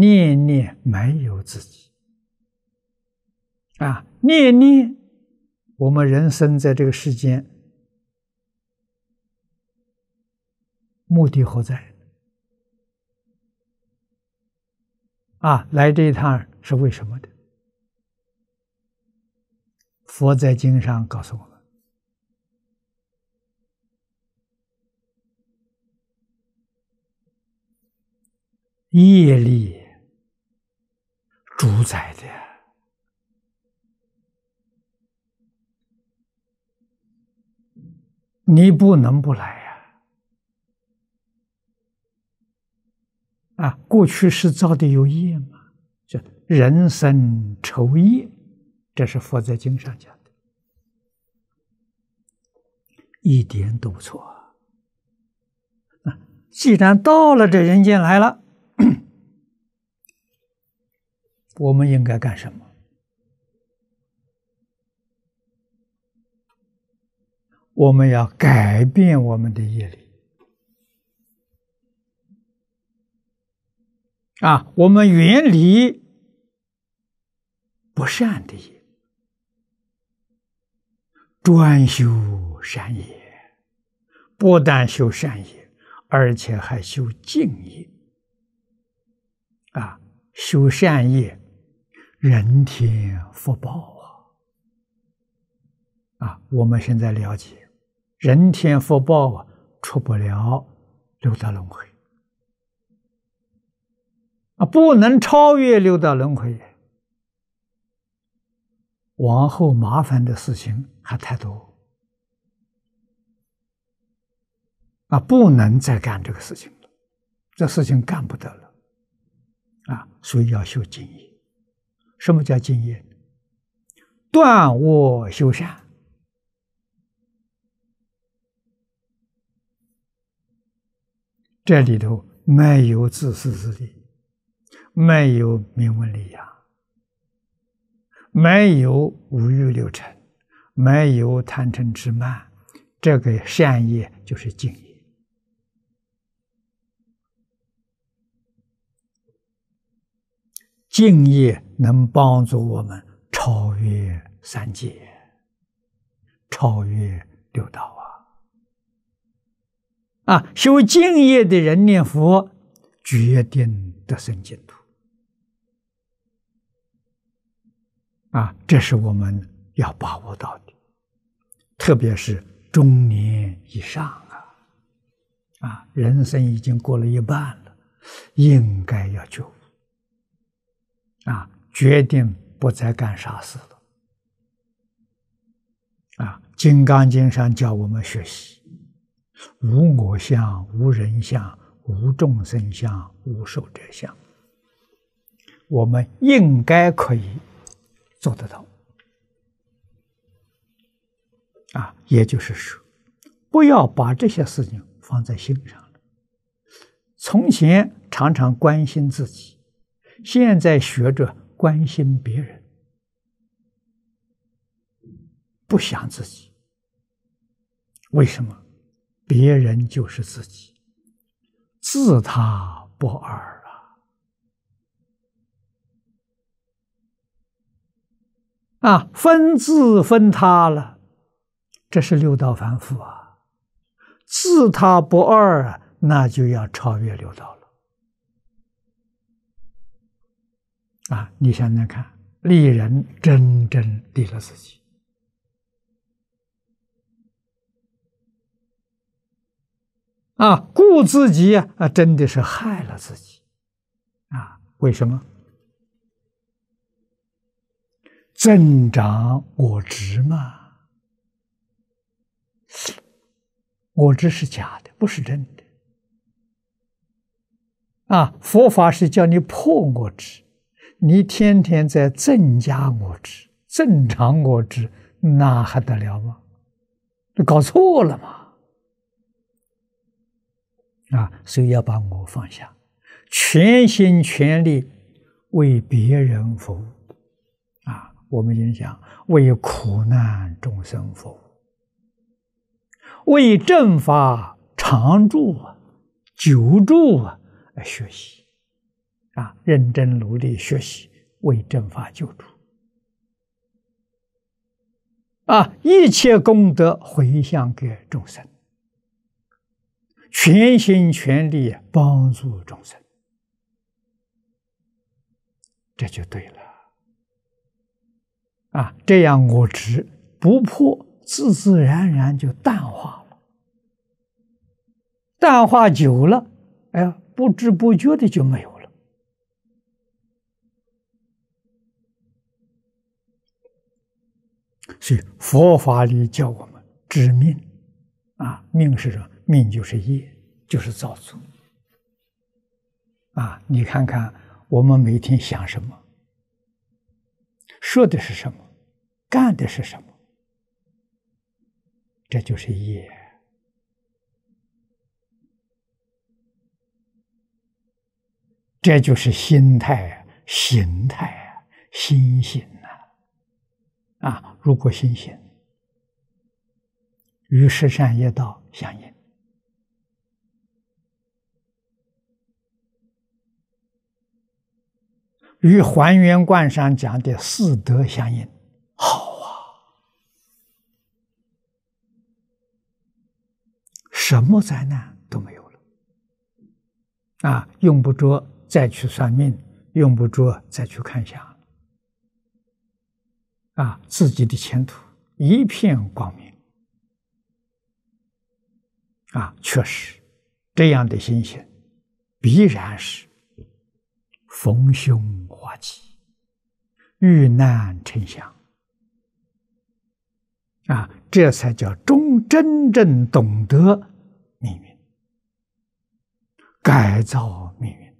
念念没有自己啊！念念，我们人生在这个世间，目的何在？啊，来这一趟是为什么的？佛在经上告诉我们：业力。主宰的，你不能不来呀！啊，过去是造的有业吗？叫人生愁业，这是佛在经上讲的，一点都不错啊！既然到了这人间来了。我们应该干什么？我们要改变我们的业力啊！我们远离不善的业，专修善业，不但修善业，而且还修净业啊！修善业。人天福报啊！啊，我们现在了解，人天福报啊，出不了六道轮回，啊，不能超越六道轮回，往后麻烦的事情还太多，啊，不能再干这个事情了，这事情干不得了，啊，所以要修经义。什么叫敬业？断恶修善，这里头没有自私自利，没有名闻利养，没有五欲六尘，没有贪嗔痴慢，这个善业就是敬业。敬业能帮助我们超越三界，超越六道啊！啊，修敬业的人念佛，决定得生净土。啊，这是我们要把握到的，特别是中年以上啊，啊，人生已经过了一半了，应该要救。啊，决定不再干傻事了。啊，《金刚经》上教我们学习：无我相，无人相，无众生相，无寿者相。我们应该可以做得到。啊，也就是说，不要把这些事情放在心上了。从前常常关心自己。现在学着关心别人，不想自己。为什么？别人就是自己，自他不二啊！啊，分自分他了，这是六道凡夫啊。自他不二啊，那就要超越六道了。啊，你想想看，利人真正利了自己，啊，顾自己啊，真的是害了自己，啊，为什么增长我值嘛？我执是假的，不是真的，啊，佛法是叫你破我值。你天天在增加我知，增长我知，那还得了吗？这搞错了嘛！啊，所以要把我放下，全心全力为别人服务。啊，我们经天讲为苦难众生服务，为正法常住、久住而学习。啊，认真努力学习，为正法救主。啊，一切功德回向给众生，全心全力帮助众生，这就对了。啊，这样我执不破，自自然然就淡化了。淡化久了，哎呀，不知不觉的就没有。所以佛法里教我们知命，啊，命是什么？命就是业，就是造作。啊，你看看我们每天想什么，说的是什么，干的是什么，这就是业，这就是心态、形态、心性。啊！如果心行与十善业道相应，与还原观上讲的四德相应，好啊，什么灾难都没有了啊！用不着再去算命，用不着再去看相。啊，自己的前途一片光明。啊，确实，这样的心情必然是逢凶化吉，遇难成祥。啊，这才叫中真正懂得命运，改造命运。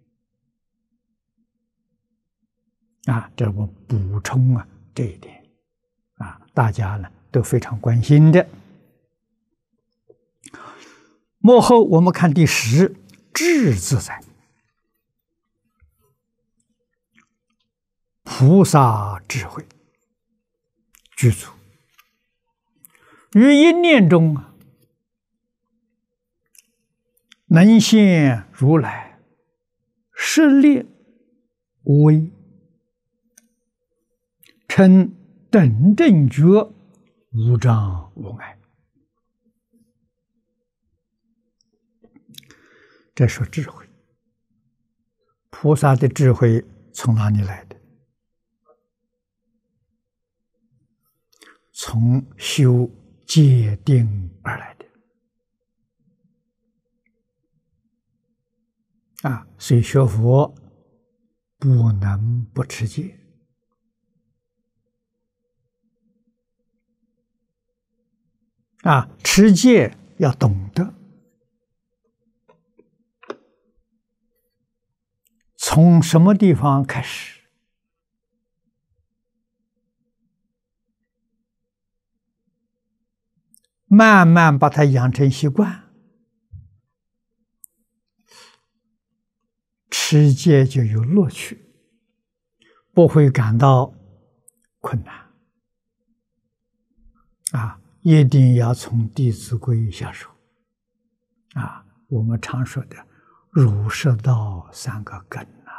啊，这我补充啊这一点。大家呢都非常关心的。幕后，我们看第十智自在，菩萨智慧具足，于一念中，能现如来，施无微称。真正觉无障无碍，这说智慧，菩萨的智慧从哪里来的？从修戒定而来的。啊，所以学佛不能不持戒。啊，持戒要懂得，从什么地方开始，慢慢把它养成习惯，持戒就有乐趣，不会感到困难，啊。一定要从《弟子规》下手，啊，我们常说的儒释道三个根呐。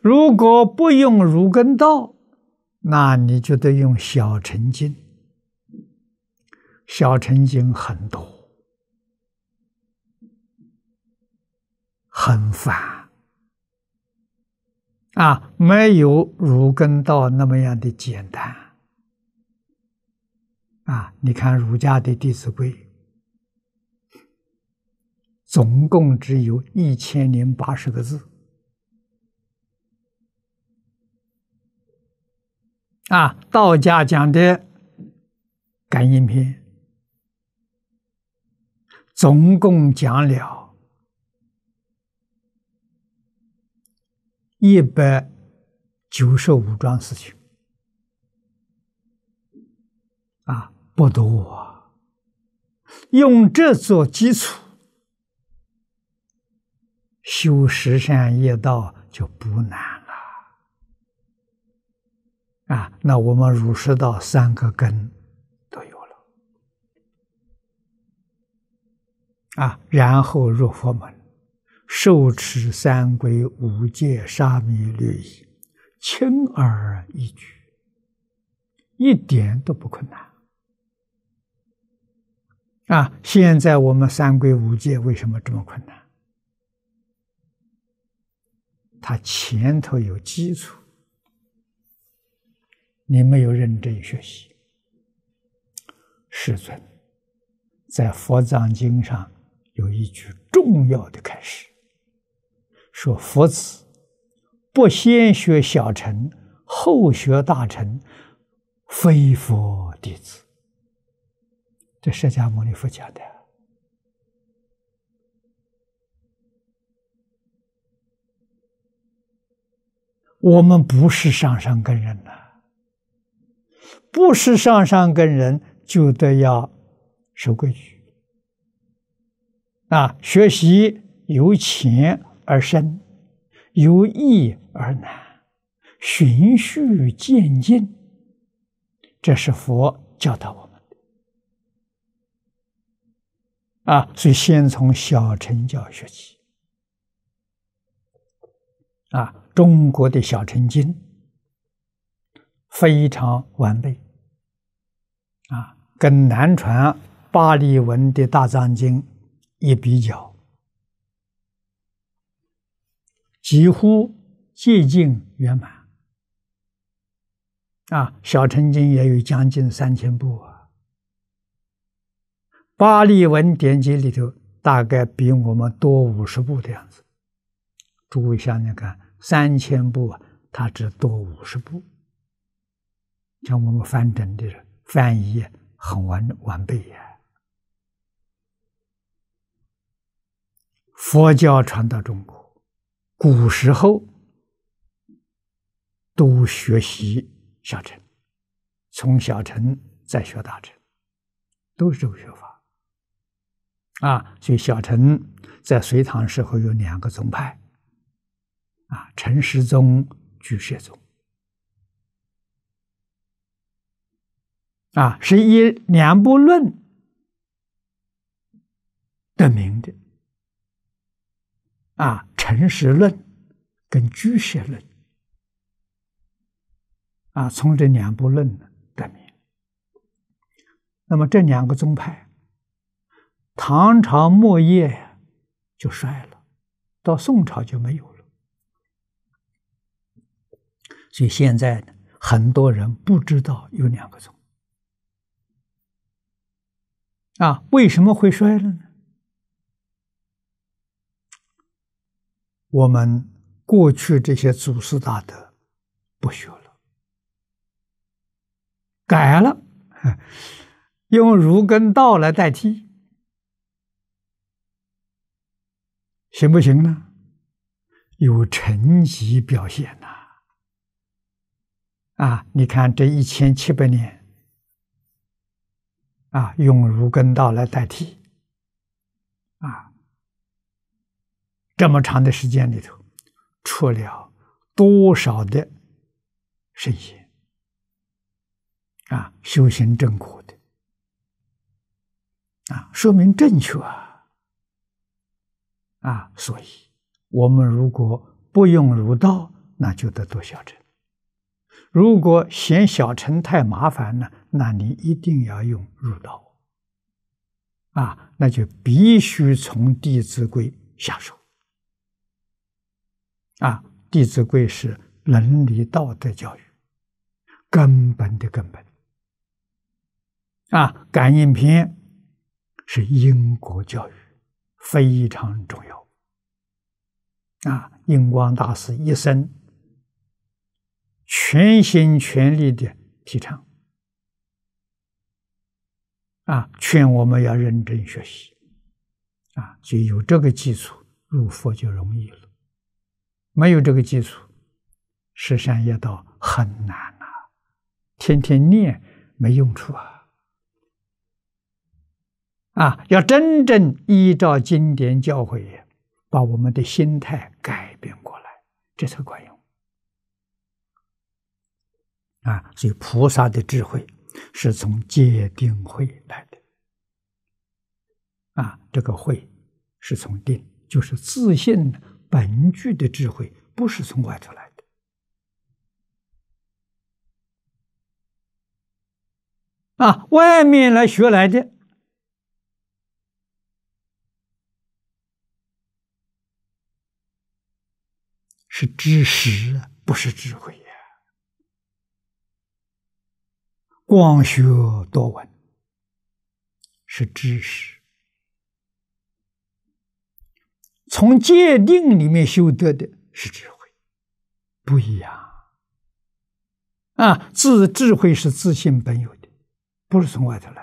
如果不用儒根道，那你就得用小乘经，小乘经很多，很烦，啊，没有儒根道那么样的简单。啊，你看儒家的《弟子规》，总共只有一千零八十个字。啊，道家讲的《感应篇》，总共讲了一百九十五桩事情。啊，不多，用这做基础，修十善业道就不难了。啊，那我们儒释道三个根都有了，啊，然后入佛门，受持三皈五戒沙弥律仪，轻而易举，一点都不困难。啊，现在我们三规五戒为什么这么困难？他前头有基础，你没有认真学习。世尊在《佛藏经》上有一句重要的开始，说：“佛子不先学小乘，后学大乘，非佛弟子。”这《释迦牟尼佛》讲的，我们不是上上根人呐，不是上上根人就得要守规矩啊，学习由浅而深，由易而难，循序渐进，这是佛教导我。啊，所以先从小乘教学起。啊，中国的小乘经非常完备，啊，跟南传巴利文的大藏经一比较，几乎接近圆满。啊，小乘经也有将近三千部啊。巴利文典籍里头大概比我们多五十步的样子，注意一下，你看三千步啊，它只多五十步，像我们翻整的翻译很完完备呀。佛教传到中国，古时候都学习小乘，从小乘再学大乘，都是个学法。啊，所以小陈在隋唐时候有两个宗派，啊，陈实宗、俱舍宗，啊，是以两部论得名的，啊，成实论跟俱舍论，啊，从这两部论呢得名。那么这两个宗派。唐朝末叶就衰了，到宋朝就没有了。所以现在很多人不知道有两个宗啊，为什么会衰了呢？我们过去这些祖师大德不学了，改了，用儒跟道来代替。行不行呢？有成绩表现呐！啊，你看这一千七百年，啊，用儒根道来代替，啊，这么长的时间里头，出了多少的圣贤，啊，修行正果的，啊，说明正确啊。啊，所以，我们如果不用儒道，那就得多小臣；如果嫌小臣太麻烦呢，那你一定要用儒道。啊，那就必须从《弟子规》下手。啊，《弟子规》是伦理道德教育根本的根本。啊，《感应篇》是因果教育。非常重要，啊，印光大师一生全心全力的提倡，啊，劝我们要认真学习，啊，就有这个基础入佛就容易了，没有这个基础，十善业道很难呐，天天念没用处啊。啊，要真正依照经典教诲，把我们的心态改变过来，这才管用。啊，所以菩萨的智慧是从戒定慧来的。啊，这个慧是从定，就是自信本具的智慧，不是从外头来的。啊，外面来学来的。是知识，不是智慧呀。光学多闻是知识，从界定里面修得的是智慧，不一样。啊，自智慧是自性本有的，不是从外头来。